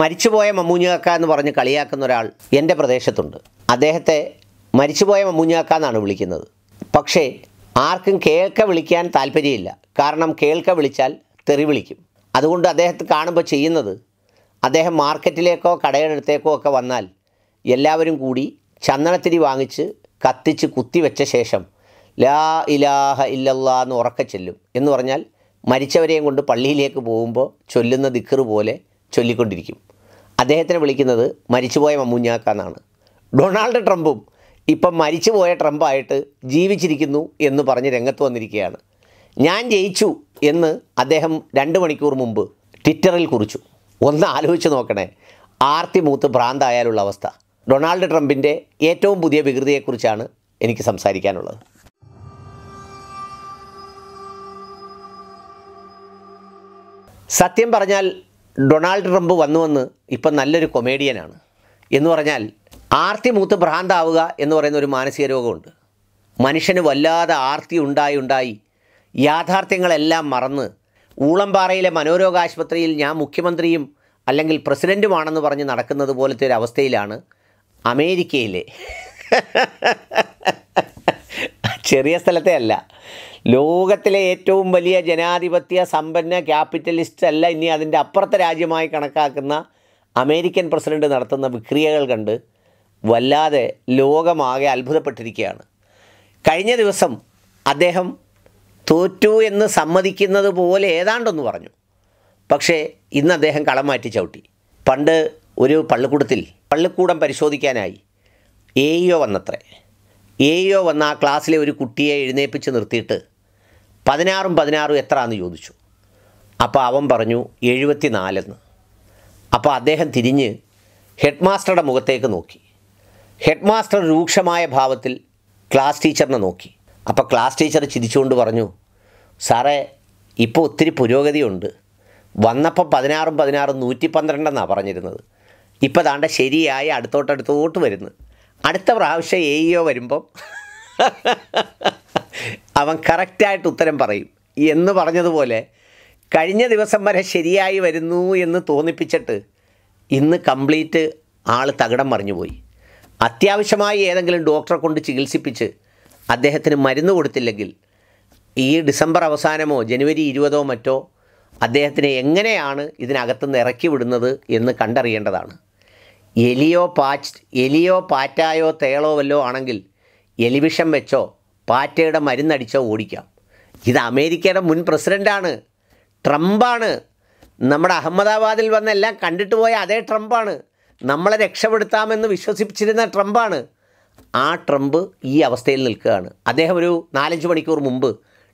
മരിച്ചുപോയ മമ്മൂഞ്ഞാക്ക എന്ന് പറഞ്ഞ് കളിയാക്കുന്ന ഒരാൾ എൻ്റെ പ്രദേശത്തുണ്ട് അദ്ദേഹത്തെ മരിച്ചുപോയ മമ്മൂഞ്ഞാക്ക എന്നാണ് വിളിക്കുന്നത് പക്ഷേ ആർക്കും കേൾക്ക വിളിക്കാൻ താല്പര്യമില്ല കാരണം കേൾക്ക വിളിച്ചാൽ തെറി വിളിക്കും അതുകൊണ്ട് അദ്ദേഹത്തെ കാണുമ്പോൾ ചെയ്യുന്നത് അദ്ദേഹം മാർക്കറ്റിലേക്കോ കടയിടത്തേക്കോ ഒക്കെ വന്നാൽ എല്ലാവരും കൂടി ചന്ദനത്തിരി വാങ്ങിച്ച് കത്തിച്ച് കുത്തിവെച്ച ശേഷം ലാ ഇലാഹ ഇല്ലല്ലാ എന്ന് ഉറക്കെ ചെല്ലും എന്ന് പറഞ്ഞാൽ മരിച്ചവരെയും കൊണ്ട് പള്ളിയിലേക്ക് പോകുമ്പോൾ ചൊല്ലുന്ന ദിക്കറ് പോലെ ചൊല്ലിക്കൊണ്ടിരിക്കും അദ്ദേഹത്തിനെ വിളിക്കുന്നത് മരിച്ചുപോയ മമ്മൂഞ്ഞാക്ക എന്നാണ് ഡൊണാൾഡ് ട്രംപും ഇപ്പം മരിച്ചുപോയ ട്രംപായിട്ട് ജീവിച്ചിരിക്കുന്നു എന്ന് പറഞ്ഞ് രംഗത്ത് വന്നിരിക്കുകയാണ് ഞാൻ ജയിച്ചു എന്ന് അദ്ദേഹം രണ്ട് മണിക്കൂർ മുമ്പ് ട്വിറ്ററിൽ കുറിച്ചു ഒന്ന് ആലോചിച്ച് നോക്കണേ ആർത്തി മൂത്ത് ഭ്രാന്തായാലുള്ള അവസ്ഥ ഡൊണാൾഡ് ട്രംപിൻ്റെ ഏറ്റവും പുതിയ വികൃതിയെക്കുറിച്ചാണ് എനിക്ക് സംസാരിക്കാനുള്ളത് സത്യം പറഞ്ഞാൽ ഡൊണാൾഡ് ട്രംപ് വന്ന് ഇപ്പം നല്ലൊരു കൊമേഡിയനാണ് എന്ന് പറഞ്ഞാൽ ആർത്തി മൂത്ത് ഭ്രാന്താവുക എന്ന് പറയുന്ന ഒരു മാനസിക രോഗമുണ്ട് മനുഷ്യന് വല്ലാതെ ആർത്തി ഉണ്ടായി ഉണ്ടായി യാഥാർത്ഥ്യങ്ങളെല്ലാം മറന്ന് ഊളംപാറയിലെ മനോരോഗാശുപത്രിയിൽ ഞാൻ മുഖ്യമന്ത്രിയും അല്ലെങ്കിൽ പ്രസിഡൻറ്റുമാണെന്ന് പറഞ്ഞ് നടക്കുന്നത് പോലത്തെ ഒരു അവസ്ഥയിലാണ് അമേരിക്കയിലെ ചെറിയ സ്ഥലത്തെ അല്ല ലോകത്തിലെ ഏറ്റവും വലിയ ജനാധിപത്യ സമ്പന്ന ക്യാപിറ്റലിസ്റ്റ് അല്ല ഇനി അതിൻ്റെ അപ്പുറത്തെ രാജ്യമായി കണക്കാക്കുന്ന അമേരിക്കൻ പ്രസിഡന്റ് നടത്തുന്ന വിക്രിയകൾ കണ്ട് വല്ലാതെ ലോകമാകെ അത്ഭുതപ്പെട്ടിരിക്കുകയാണ് കഴിഞ്ഞ ദിവസം അദ്ദേഹം തോറ്റു എന്ന് സമ്മതിക്കുന്നത് പോലെ ഏതാണ്ടൊന്ന് പറഞ്ഞു പക്ഷേ ഇന്ന് അദ്ദേഹം കളം മാറ്റി ചവിട്ടി പണ്ട് ഒരു പള്ളിക്കൂടത്തിൽ പള്ളിക്കൂടം പരിശോധിക്കാനായി എ e വന്നത്രേ എയോ വന്ന ആ ക്ലാസ്സിലെ ഒരു കുട്ടിയെ എഴുന്നേപ്പിച്ച് നിർത്തിയിട്ട് പതിനാറും പതിനാറും എത്ര എന്ന് ചോദിച്ചു അപ്പോൾ അവൻ പറഞ്ഞു എഴുപത്തി നാലെന്ന് അപ്പോൾ അദ്ദേഹം തിരിഞ്ഞ് ഹെഡ് മാസ്റ്ററുടെ മുഖത്തേക്ക് നോക്കി ഹെഡ് മാസ്റ്റർ രൂക്ഷമായ ഭാവത്തിൽ ക്ലാസ് ടീച്ചറിനെ നോക്കി അപ്പോൾ ക്ലാസ് ടീച്ചർ ചിരിച്ചുകൊണ്ട് പറഞ്ഞു സാറേ ഇപ്പോൾ ഒത്തിരി പുരോഗതിയുണ്ട് വന്നപ്പോൾ പതിനാറും പതിനാറും നൂറ്റി പന്ത്രണ്ടെന്നാണ് പറഞ്ഞിരുന്നത് ഇപ്പോൾ താണ്ട ശരിയായി അടുത്തോട്ടടുത്തോട്ട് വരുന്നത് അടുത്ത പ്രാവശ്യം എ ഇ e വരുമ്പം അവൻ കറക്റ്റായിട്ട് ഉത്തരം പറയും എന്ന് പറഞ്ഞതുപോലെ കഴിഞ്ഞ ദിവസം വരെ ശരിയായി വരുന്നു എന്ന് തോന്നിപ്പിച്ചിട്ട് ഇന്ന് കംപ്ലീറ്റ് ആൾ തകിടം മറിഞ്ഞുപോയി അത്യാവശ്യമായി ഏതെങ്കിലും ഡോക്ടറെ കൊണ്ട് ചികിത്സിപ്പിച്ച് അദ്ദേഹത്തിന് മരുന്ന് കൊടുത്തില്ലെങ്കിൽ ഈ ഡിസംബർ അവസാനമോ ജനുവരി ഇരുപതോ മറ്റോ അദ്ദേഹത്തിനെ എങ്ങനെയാണ് ഇതിനകത്തുനിന്ന് ഇറക്കി വിടുന്നത് എന്ന് കണ്ടറിയേണ്ടതാണ് എലിയോ പാച്ച് എലിയോ പാറ്റായോ തേളോ വല്ലോ ആണെങ്കിൽ എലിവിഷം വെച്ചോ പാറ്റയുടെ മരുന്നടിച്ചോ ഓടിക്കാം ഇത് അമേരിക്കയുടെ മുൻ പ്രസിഡൻ്റാണ് ട്രംപാണ് നമ്മുടെ അഹമ്മദാബാദിൽ വന്നെല്ലാം കണ്ടിട്ട് പോയ അതേ ട്രംപാണ് നമ്മളെ രക്ഷപ്പെടുത്താമെന്ന് വിശ്വസിപ്പിച്ചിരുന്ന ട്രംപാണ് ആ ട്രംപ് ഈ അവസ്ഥയിൽ നിൽക്കുകയാണ് അദ്ദേഹം ഒരു നാലഞ്ച് മണിക്കൂർ മുമ്പ്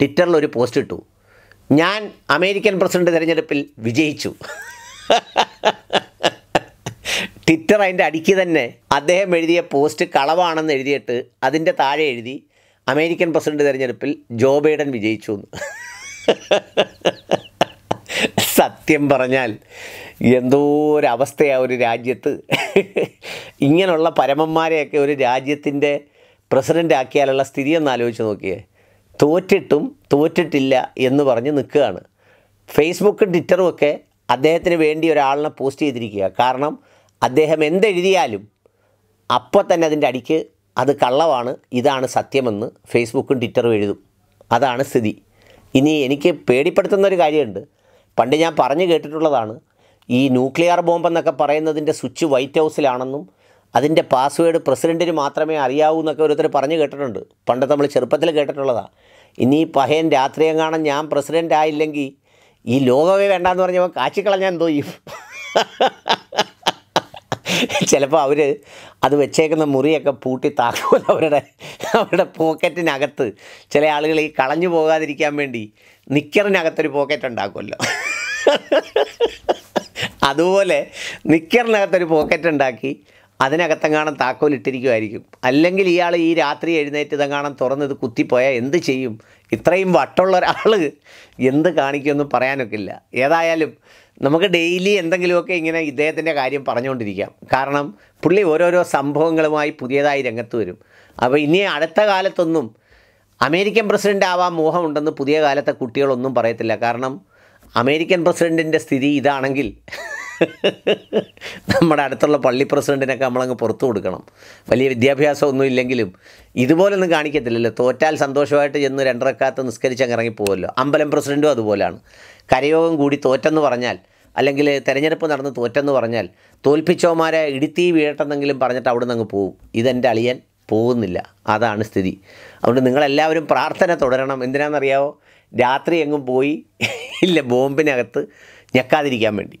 ട്വിറ്ററിൽ ഒരു പോസ്റ്റ് ഇട്ടു ഞാൻ അമേരിക്കൻ പ്രസിഡന്റ് തിരഞ്ഞെടുപ്പിൽ വിജയിച്ചു ട്വിറ്റർ അതിൻ്റെ അടിക്ക് തന്നെ അദ്ദേഹം എഴുതിയ പോസ്റ്റ് കളവാണെന്ന് എഴുതിയിട്ട് അതിൻ്റെ താഴെ എഴുതി അമേരിക്കൻ പ്രസിഡന്റ് തിരഞ്ഞെടുപ്പിൽ ജോ ബൈഡൻ വിജയിച്ചു എന്ന് സത്യം പറഞ്ഞാൽ എന്തോ ഒരവസ്ഥയാ ഒരു രാജ്യത്ത് ഇങ്ങനെയുള്ള പരമന്മാരെയൊക്കെ ഒരു രാജ്യത്തിൻ്റെ പ്രസിഡൻ്റ് ആക്കിയാലുള്ള സ്ഥിതി ഒന്ന് ആലോചിച്ച് നോക്കിയേ തോറ്റിട്ടും തോറ്റിട്ടില്ല എന്ന് പറഞ്ഞ് നിൽക്കുകയാണ് ഫേസ്ബുക്കും ട്വിറ്ററും ഒക്കെ അദ്ദേഹത്തിന് വേണ്ടി ഒരാളിനെ പോസ്റ്റ് ചെയ്തിരിക്കുക കാരണം അദ്ദേഹം എന്തെഴുതിയാലും അപ്പോൾ തന്നെ അതിൻ്റെ അടിക്ക് അത് കള്ളമാണ് ഇതാണ് സത്യമെന്ന് ഫേസ്ബുക്കും ട്വിറ്ററും എഴുതും അതാണ് സ്ഥിതി ഇനി എനിക്ക് പേടിപ്പെടുത്തുന്ന ഒരു കാര്യമുണ്ട് പണ്ട് ഞാൻ പറഞ്ഞു കേട്ടിട്ടുള്ളതാണ് ഈ ന്യൂക്ലിയർ ബോംബ് എന്നൊക്കെ പറയുന്നതിൻ്റെ സ്വിച്ച് വൈറ്റ് ഹൗസിലാണെന്നും അതിൻ്റെ പാസ്വേഡ് പ്രസിഡൻറ്റിന് മാത്രമേ അറിയാവൂ എന്നൊക്കെ ഓരോരുത്തർ പറഞ്ഞു കേട്ടിട്ടുണ്ട് പണ്ട് നമ്മൾ ചെറുപ്പത്തിൽ കേട്ടിട്ടുള്ളതാണ് ഇനി പഹയൻ രാത്രിയെങ്ങാണം ഞാൻ പ്രസിഡൻ്റ് ആയില്ലെങ്കിൽ ഈ ലോകമേ വേണ്ടാന്ന് പറഞ്ഞപ്പോൾ കാച്ചിക്കളഞ്ഞാൻ എന്തോ ചെയ്യും ചിലപ്പോൾ അവർ അത് വെച്ചേക്കുന്ന മുറിയൊക്കെ പൂട്ടി താക്കുമല്ലോ അവരുടെ അവരുടെ പോക്കറ്റിനകത്ത് ചില ആളുകൾ ഈ കളഞ്ഞു പോകാതിരിക്കാൻ വേണ്ടി നിക്കറിനകത്തൊരു പോക്കറ്റ് ഉണ്ടാക്കുമല്ലോ അതുപോലെ നിക്കറിനകത്തൊരു പോക്കറ്റ് ഉണ്ടാക്കി അതിനകത്തെങ്ങാണം താക്കോൽ ഇട്ടിരിക്കുമായിരിക്കും അല്ലെങ്കിൽ ഇയാൾ ഈ രാത്രി എഴുന്നേറ്റ് ഇതെങ്ങാണം തുറന്നത് കുത്തിപ്പോയാൽ എന്ത് ചെയ്യും ഇത്രയും വട്ടുള്ള ഒരാൾ എന്ത് കാണിക്കുമെന്ന് പറയാനൊക്കില്ല ഏതായാലും നമുക്ക് ഡെയിലി എന്തെങ്കിലുമൊക്കെ ഇങ്ങനെ ഇദ്ദേഹത്തിൻ്റെ കാര്യം പറഞ്ഞുകൊണ്ടിരിക്കാം കാരണം പുള്ളി ഓരോരോ സംഭവങ്ങളുമായി പുതിയതായി രംഗത്ത് വരും അപ്പോൾ ഇനി അടുത്ത കാലത്തൊന്നും അമേരിക്കൻ പ്രസിഡൻ്റ് ആവാൻ മോഹമുണ്ടെന്ന് പുതിയ കാലത്തെ കുട്ടികളൊന്നും പറയത്തില്ല കാരണം അമേരിക്കൻ പ്രസിഡൻറ്റിൻ്റെ സ്ഥിതി ഇതാണെങ്കിൽ നമ്മുടെ അടുത്തുള്ള പള്ളി പ്രസിഡൻറ്റിനൊക്കെ നമ്മളങ്ങ് പുറത്തു കൊടുക്കണം വലിയ വിദ്യാഭ്യാസമൊന്നും ഇല്ലെങ്കിലും ഇതുപോലൊന്നും കാണിക്കത്തില്ലല്ലോ തോറ്റാൽ സന്തോഷമായിട്ട് ചെന്ന് രണ്ടരക്കാത്ത് നിസ്കരിച്ച് അങ്ങ് ഇറങ്ങിപ്പോവല്ലോ അമ്പലം പ്രസിഡൻറ്റും അതുപോലെയാണ് കരയോഗം കൂടി തോറ്റെന്ന് പറഞ്ഞാൽ അല്ലെങ്കിൽ തെരഞ്ഞെടുപ്പ് നടന്ന് തോറ്റെന്ന് പറഞ്ഞാൽ തോൽപ്പിച്ചവന്മാരെ ഇടുത്തി വീഴട്ടെന്നെങ്കിലും പറഞ്ഞിട്ട് അവിടെ നിന്ന് അങ്ങ് പോവും ഇതെൻ്റെ അളിയൻ പോകുന്നില്ല അതാണ് സ്ഥിതി അതുകൊണ്ട് നിങ്ങളെല്ലാവരും പ്രാർത്ഥന തുടരണം എന്തിനാണെന്നറിയാവോ രാത്രി എങ്ങും പോയി ഇല്ല ബോംബിനകത്ത് ഞെക്കാതിരിക്കാൻ വേണ്ടി